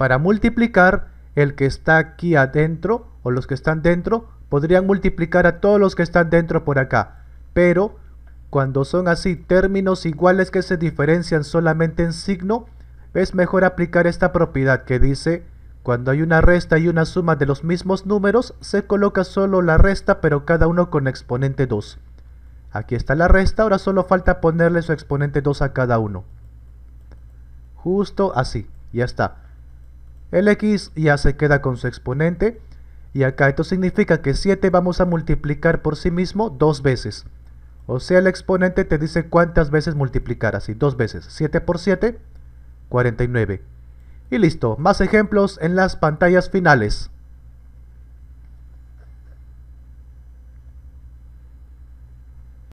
Para multiplicar, el que está aquí adentro o los que están dentro podrían multiplicar a todos los que están dentro por acá. Pero cuando son así términos iguales que se diferencian solamente en signo, es mejor aplicar esta propiedad que dice cuando hay una resta y una suma de los mismos números, se coloca solo la resta pero cada uno con exponente 2. Aquí está la resta, ahora solo falta ponerle su exponente 2 a cada uno. Justo así, ya está el x ya se queda con su exponente, y acá esto significa que 7 vamos a multiplicar por sí mismo dos veces. O sea, el exponente te dice cuántas veces multiplicar, así, dos veces. 7 por 7, 49. Y listo, más ejemplos en las pantallas finales.